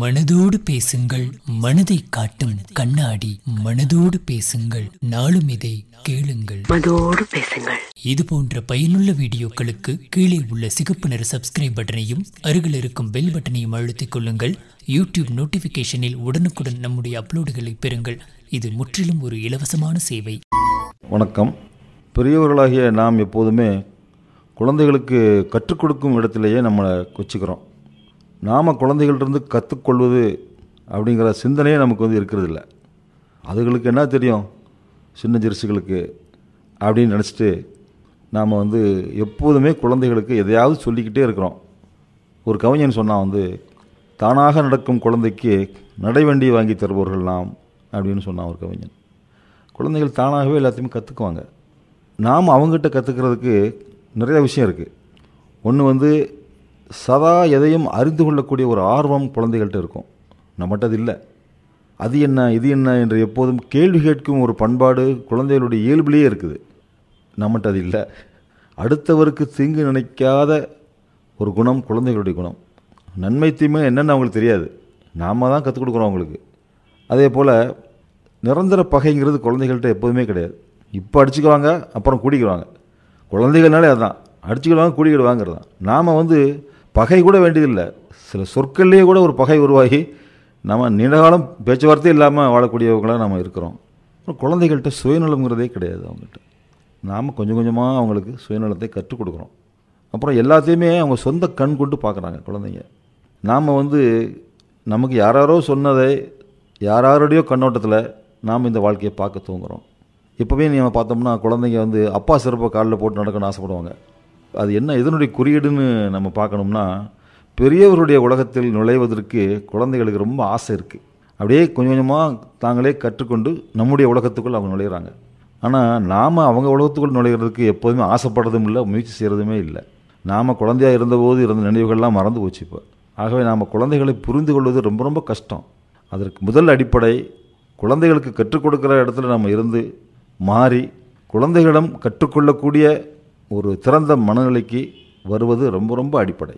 மனதோடு பேசுங்கள் மனதை காட்டும் கண்ணாடி மனதோடு பேசுங்கள் நாளும் இதை கேளுங்கள் மனதோடு பேசுங்கள் இது போன்ற பயனுள்ள வீடியோக்களுக்கு கீழே உள்ள சிகப்பு நிற சப்ஸ்கிரைப் பட்டனையும் அருகில் இருக்கும் பெல் பட்டனையும் அழுத்திக் கொள்ளுங்கள் யூடியூப் நோட்டிபிகேஷனில் உடனுக்குடன் நம்முடைய அப்லோடுகளை பெறுங்கள் இது முற்றிலும் ஒரு இலவசமான சேவை வணக்கம் பெரியவர்களாகிய நாம் எப்போதுமே குழந்தைகளுக்கு கற்றுக் கொடுக்கும் இடத்திலேயே நம்மளை வச்சுக்கிறோம் நாம் குழந்தைகள்டிருந்து கற்றுக்கொள்வது அப்படிங்கிற சிந்தனையே நமக்கு வந்து இருக்கிறது இல்லை அதுகளுக்கு என்ன தெரியும் சின்ன ஜெர்சிகளுக்கு அப்படின்னு நினச்சிட்டு நாம் வந்து எப்போதுமே குழந்தைகளுக்கு எதையாவது சொல்லிக்கிட்டே இருக்கிறோம் ஒரு கவிஞன் சொன்னால் வந்து தானாக நடக்கும் குழந்தைக்கு நடைவண்டி வாங்கி தருபவர்கள் நாம் அப்படின்னு சொன்னான் ஒரு கவிஞன் குழந்தைகள் தானாகவே எல்லாத்தையுமே கற்றுக்குவாங்க நாம் அவங்ககிட்ட கற்றுக்கிறதுக்கு நிறையா விஷயம் இருக்குது ஒன்று வந்து சதா எதையும் அறிந்து கொள்ளக்கூடிய ஒரு ஆர்வம் குழந்தைகள்கிட்ட இருக்கும் நம்மகிட்ட அது இல்லை அது என்ன இது என்ன என்று எப்போதும் கேள்வி கேட்கும் ஒரு பண்பாடு குழந்தைகளுடைய இயல்பிலேயே இருக்குது நம்மகிட்ட அது இல்லை அடுத்தவருக்கு தீங்கு நினைக்காத ஒரு குணம் குழந்தைகளுடைய குணம் நன்மை தீமை என்னென்னு அவங்களுக்கு தெரியாது நாம் தான் கற்றுக் கொடுக்குறோம் அவங்களுக்கு அதே போல் நிரந்தர பகைங்கிறது குழந்தைகள்கிட்ட எப்போதுமே கிடையாது இப்போ அடிச்சுக்குவாங்க அப்புறம் கூடிக்குவாங்க குழந்தைகள்னாலே அதுதான் அடிச்சுக்கிடுவாங்க கூடிக்கிடுவாங்கிறது தான் நாம் வந்து பகை கூட வேண்டியதில்லை சில சொற்கள்லேயே கூட ஒரு பகை உருவாகி நம்ம நீண்டகாலம் பேச்சுவார்த்தை இல்லாமல் வாழக்கூடியவங்களாக நம்ம இருக்கிறோம் குழந்தைகள்கிட்ட சுயநலம்ங்கிறதே கிடையாது அவங்ககிட்ட நாம் கொஞ்சம் கொஞ்சமாக அவங்களுக்கு சுயநலத்தை கற்றுக் கொடுக்குறோம் அப்புறம் எல்லாத்தையுமே அவங்க சொந்த கண் கொண்டு பார்க்குறாங்க குழந்தைங்க நாம் வந்து நமக்கு யாராரோ சொன்னதை யாரோடையோ கண்ணோட்டத்தில் நாம் இந்த வாழ்க்கையை பார்க்க தூங்குகிறோம் இப்போவே நம்ம பார்த்தோம்னா குழந்தைங்க வந்து அப்பா சிறப்பை காலில் போட்டு நடக்கணும்னு ஆசைப்படுவாங்க அது என்ன இதனுடைய குறியீடுன்னு நம்ம பார்க்கணும்னா பெரியவருடைய உலகத்தில் நுழைவதற்கு குழந்தைகளுக்கு ரொம்ப ஆசை இருக்குது அப்படியே கொஞ்சம் கொஞ்சமாக தாங்களே கற்றுக்கொண்டு நம்முடைய உலகத்துக்குள் அவங்க நுழையிறாங்க ஆனால் நாம் அவங்க உலகத்துக்குள் நுழைகிறதுக்கு எப்போதுமே ஆசைப்படுறதும் இல்லை முயற்சி செய்கிறதுமே இல்லை நாம் குழந்தையாக இருந்தபோது இருந்த நினைவுகள்லாம் மறந்து போச்சு இப்போ ஆகவே நாம் குழந்தைகளை புரிந்து கொள்வது ரொம்ப ரொம்ப கஷ்டம் அதற்கு முதல் அடிப்படை குழந்தைகளுக்கு கற்றுக் கொடுக்குற இடத்துல நம்ம இருந்து மாறி குழந்தைகளிடம் கற்றுக்கொள்ளக்கூடிய ஒரு திறந்த மனநிலைக்கு வருவது ரொம்ப ரொம்ப அடிப்படை